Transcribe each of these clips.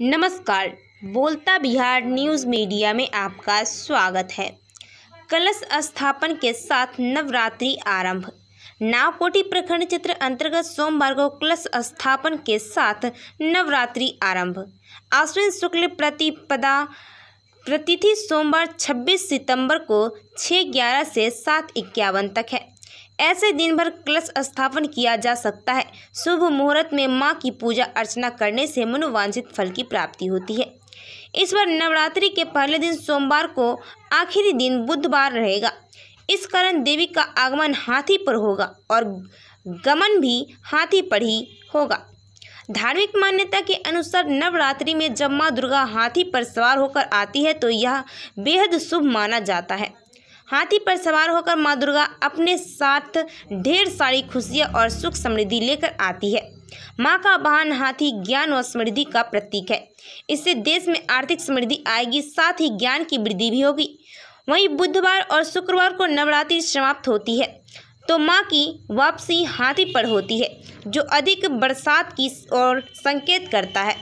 नमस्कार बोलता Bihar news media में आपका स्वागत है कलश स्थापन के साथ नवरात्रि आरंभ नावकोटी प्रखंड क्षेत्र अंतर्गत सोमवार को कलश स्थापन के साथ नवरात्रि आरंभ आश्विन शुक्ल प्रतिपदा प्रतिथि सोमवार 26 सितंबर को 6 ग्यारह से सात इक्यावन तक है ऐसे दिन भर कलश स्थापन किया जा सकता है शुभ मुहूर्त में माँ की पूजा अर्चना करने से मनोवांछित फल की प्राप्ति होती है इस बार नवरात्रि के पहले दिन सोमवार को आखिरी दिन बुधवार रहेगा इस कारण देवी का आगमन हाथी पर होगा और गमन भी हाथी पर ही होगा धार्मिक मान्यता के अनुसार नवरात्रि में जब माँ दुर्गा हाथी पर सवार होकर आती है तो यह बेहद शुभ माना जाता है हाथी पर सवार होकर माँ दुर्गा अपने साथ ढेर सारी खुशियाँ और सुख समृद्धि लेकर आती है माँ का वाहन हाथी ज्ञान और समृद्धि का प्रतीक है इससे देश में आर्थिक समृद्धि आएगी साथ ही ज्ञान की वृद्धि भी होगी वहीं बुधवार और शुक्रवार को नवरात्रि समाप्त होती है तो माँ की वापसी हाथी पर होती है जो अधिक बरसात की ओर संकेत करता है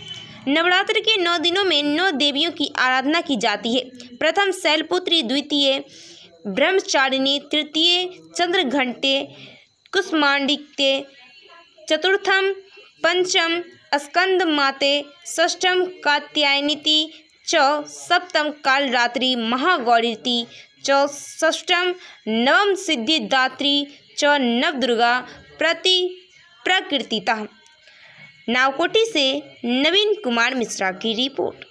नवरात्र के नौ दिनों में नौ देवियों की आराधना की जाती है प्रथम शैलपुत्री द्वितीय ब्रह्मचारिणी तृतीय घंटे कुष्मांडिके चतुर्थम पंचम स्कंद माते षष्ठम कात्यायनीति च सप्तम कालरात्रि महागौरीति च षष्ठम नवम सिद्धिदात्री च नवदुर्गा प्रति प्रकृतिता नावकोटी से नवीन कुमार मिश्रा की रिपोर्ट